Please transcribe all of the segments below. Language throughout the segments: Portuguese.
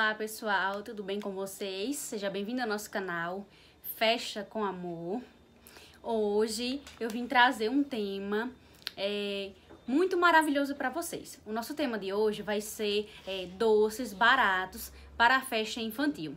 Olá pessoal, tudo bem com vocês? Seja bem-vindo ao nosso canal Festa com Amor. Hoje eu vim trazer um tema é, muito maravilhoso para vocês. O nosso tema de hoje vai ser é, doces baratos para a festa infantil.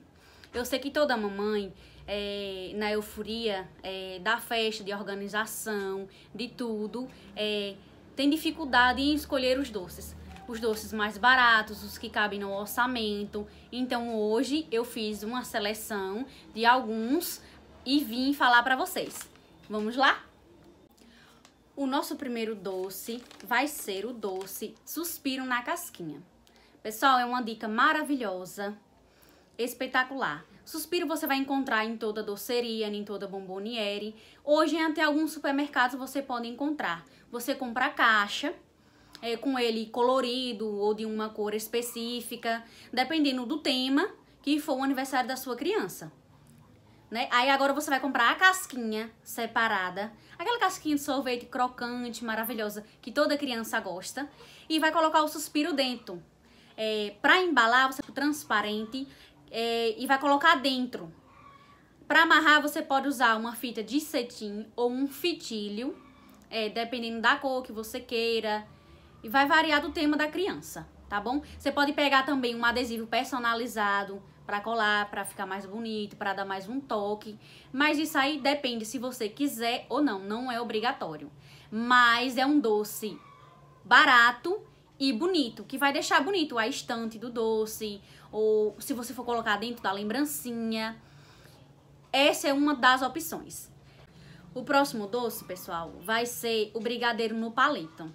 Eu sei que toda mamãe é, na euforia é, da festa, de organização, de tudo, é, tem dificuldade em escolher os doces os doces mais baratos, os que cabem no orçamento. Então hoje eu fiz uma seleção de alguns e vim falar para vocês. Vamos lá? O nosso primeiro doce vai ser o doce Suspiro na Casquinha. Pessoal, é uma dica maravilhosa, espetacular. Suspiro você vai encontrar em toda doceria, em toda bomboniere. Hoje em até alguns supermercados você pode encontrar. Você compra a caixa, é, com ele colorido ou de uma cor específica, dependendo do tema que for o aniversário da sua criança. Né? Aí agora você vai comprar a casquinha separada, aquela casquinha de sorvete crocante, maravilhosa, que toda criança gosta, e vai colocar o suspiro dentro. É, para embalar, você é transparente é, e vai colocar dentro. Para amarrar, você pode usar uma fita de cetim ou um fitilho, é, dependendo da cor que você queira, e vai variar do tema da criança, tá bom? Você pode pegar também um adesivo personalizado para colar, para ficar mais bonito, para dar mais um toque. Mas isso aí depende se você quiser ou não, não é obrigatório. Mas é um doce barato e bonito, que vai deixar bonito a estante do doce, ou se você for colocar dentro da lembrancinha. Essa é uma das opções. O próximo doce, pessoal, vai ser o brigadeiro no palito.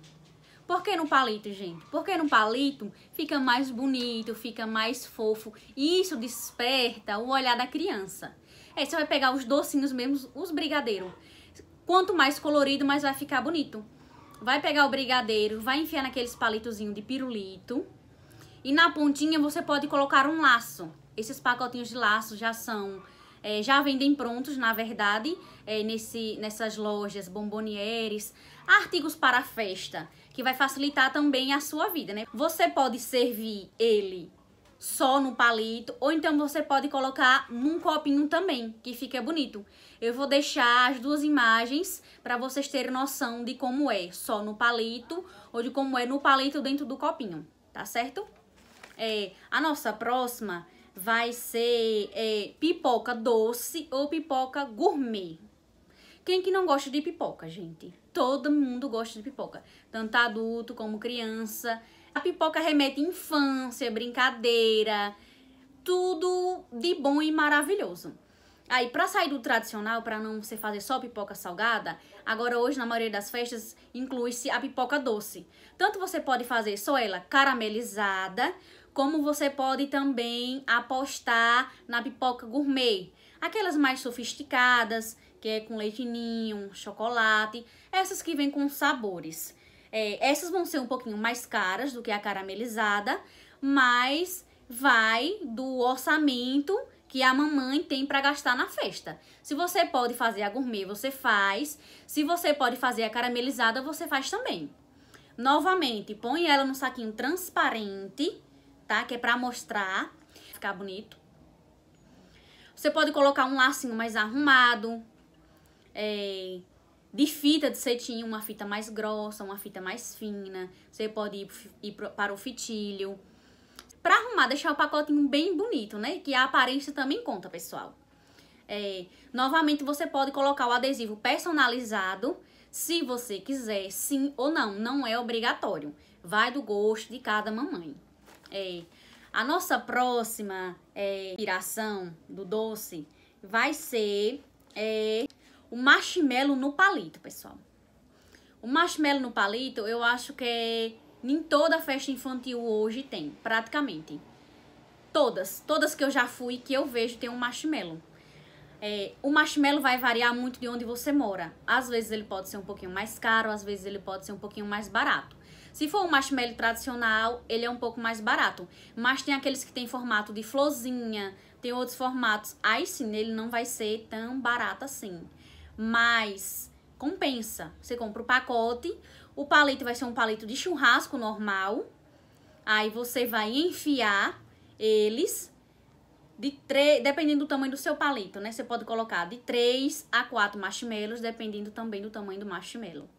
Por que no palito, gente? Porque no palito fica mais bonito, fica mais fofo. E isso desperta o olhar da criança. Aí é, você vai pegar os docinhos mesmo, os brigadeiros. Quanto mais colorido, mais vai ficar bonito. Vai pegar o brigadeiro, vai enfiar naqueles palitozinho de pirulito. E na pontinha você pode colocar um laço. Esses pacotinhos de laço já são é, já vendem prontos, na verdade, é, nesse, nessas lojas, bombonieres, artigos para festa, que vai facilitar também a sua vida, né? Você pode servir ele só no palito, ou então você pode colocar num copinho também, que fica bonito. Eu vou deixar as duas imagens para vocês terem noção de como é só no palito, ou de como é no palito dentro do copinho, tá certo? É, a nossa próxima vai ser é, pipoca doce ou pipoca gourmet. Quem que não gosta de pipoca, gente? Todo mundo gosta de pipoca, tanto adulto como criança. A pipoca remete à infância, brincadeira, tudo de bom e maravilhoso. Aí, para sair do tradicional, para não você fazer só pipoca salgada, agora hoje, na maioria das festas, inclui-se a pipoca doce. Tanto você pode fazer só ela caramelizada, como você pode também apostar na pipoca gourmet, aquelas mais sofisticadas, que é com leite ninho, chocolate, essas que vêm com sabores. É, essas vão ser um pouquinho mais caras do que a caramelizada, mas vai do orçamento que a mamãe tem para gastar na festa. Se você pode fazer a gourmet, você faz. Se você pode fazer a caramelizada, você faz também. Novamente, põe ela no saquinho transparente tá? Que é pra mostrar, ficar bonito. Você pode colocar um lacinho mais arrumado, é, de fita de cetim, uma fita mais grossa, uma fita mais fina. Você pode ir, ir para o fitilho. Pra arrumar, deixar o pacotinho bem bonito, né? Que a aparência também conta, pessoal. É, novamente, você pode colocar o adesivo personalizado, se você quiser, sim ou não. Não é obrigatório. Vai do gosto de cada mamãe. É, a nossa próxima é, inspiração do doce vai ser é, o marshmallow no palito, pessoal. O marshmallow no palito, eu acho que é, nem toda festa infantil hoje tem, praticamente. Todas, todas que eu já fui, que eu vejo, tem um marshmallow. É, o marshmallow vai variar muito de onde você mora. Às vezes ele pode ser um pouquinho mais caro, às vezes ele pode ser um pouquinho mais barato. Se for um marshmallow tradicional, ele é um pouco mais barato. Mas tem aqueles que tem formato de florzinha, tem outros formatos. Aí sim, ele não vai ser tão barato assim. Mas compensa. Você compra o pacote, o palito vai ser um palito de churrasco normal. Aí você vai enfiar eles de três, dependendo do tamanho do seu palito, né? Você pode colocar de 3 a 4 marshmallows, dependendo também do tamanho do marshmallow.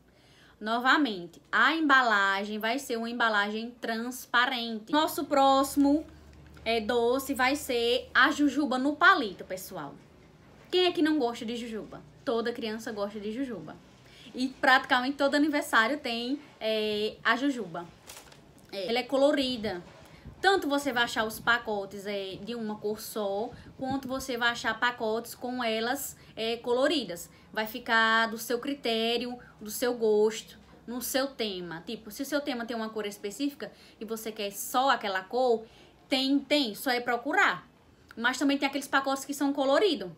Novamente, a embalagem vai ser uma embalagem transparente. Nosso próximo é, doce vai ser a jujuba no palito, pessoal. Quem é que não gosta de jujuba? Toda criança gosta de jujuba. E praticamente todo aniversário tem é, a jujuba. É, ela é colorida, tanto você vai achar os pacotes é, de uma cor só, quanto você vai achar pacotes com elas é, coloridas. Vai ficar do seu critério, do seu gosto, no seu tema. Tipo, se o seu tema tem uma cor específica e você quer só aquela cor, tem, tem, só é procurar. Mas também tem aqueles pacotes que são coloridos.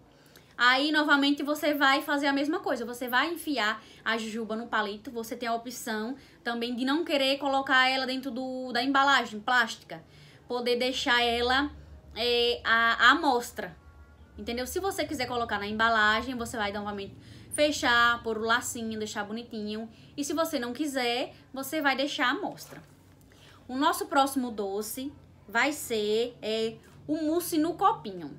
Aí, novamente, você vai fazer a mesma coisa. Você vai enfiar a jujuba no palito. Você tem a opção também de não querer colocar ela dentro do, da embalagem plástica. Poder deixar ela é, à, mostra, amostra. Entendeu? Se você quiser colocar na embalagem, você vai novamente fechar, pôr o lacinho, deixar bonitinho. E se você não quiser, você vai deixar à mostra. O nosso próximo doce vai ser é, o mousse no copinho.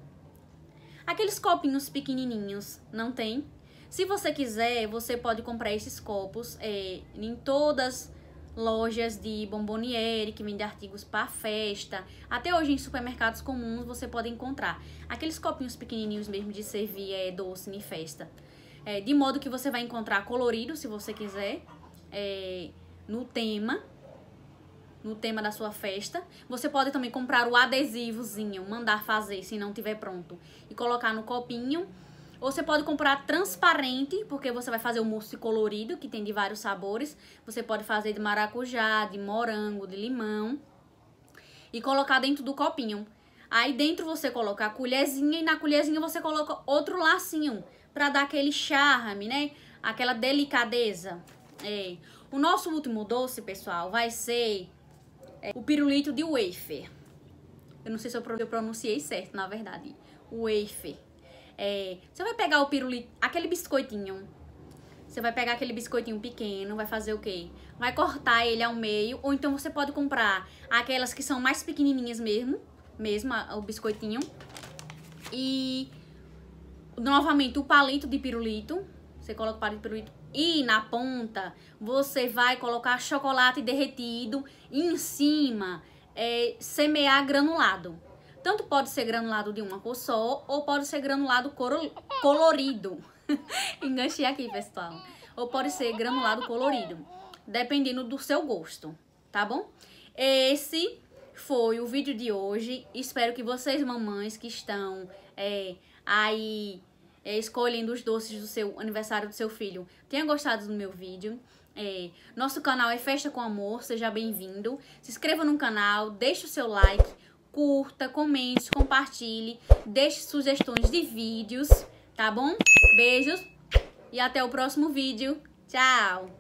Aqueles copinhos pequenininhos, não tem? Se você quiser, você pode comprar esses copos é, em todas lojas de bomboniere que vende artigos para festa. Até hoje em supermercados comuns você pode encontrar aqueles copinhos pequenininhos mesmo de servir é, doce em festa. É, de modo que você vai encontrar colorido, se você quiser, é, no tema no tema da sua festa. Você pode também comprar o adesivozinho, mandar fazer se não tiver pronto e colocar no copinho. Ou você pode comprar transparente, porque você vai fazer o mousse colorido, que tem de vários sabores. Você pode fazer de maracujá, de morango, de limão. E colocar dentro do copinho. Aí dentro você coloca a colherzinha e na colherzinha você coloca outro lacinho. Pra dar aquele charme, né? Aquela delicadeza. É. O nosso último doce, pessoal, vai ser é, o pirulito de wafer. Eu não sei se eu pronunciei certo, na verdade. Wafer. É, você vai pegar o pirulito, aquele biscoitinho. Você vai pegar aquele biscoitinho pequeno, vai fazer o quê? Vai cortar ele ao meio, ou então você pode comprar aquelas que são mais pequenininhas mesmo, mesmo o biscoitinho. E novamente o palito de pirulito, você coloca o palito pirulito e na ponta você vai colocar chocolate derretido em cima, é, semear granulado. Tanto pode ser granulado de uma cor só, ou pode ser granulado colorido. Enganchei aqui, pessoal. Ou pode ser granulado colorido, dependendo do seu gosto, tá bom? Esse foi o vídeo de hoje. Espero que vocês, mamães que estão é, aí é, escolhendo os doces do seu aniversário do seu filho tenha gostado do meu vídeo. É, nosso canal é Festa com Amor, seja bem-vindo. Se inscreva no canal, deixe o seu like, curta, comente, compartilhe, deixe sugestões de vídeos, tá bom? Beijos e até o próximo vídeo. Tchau!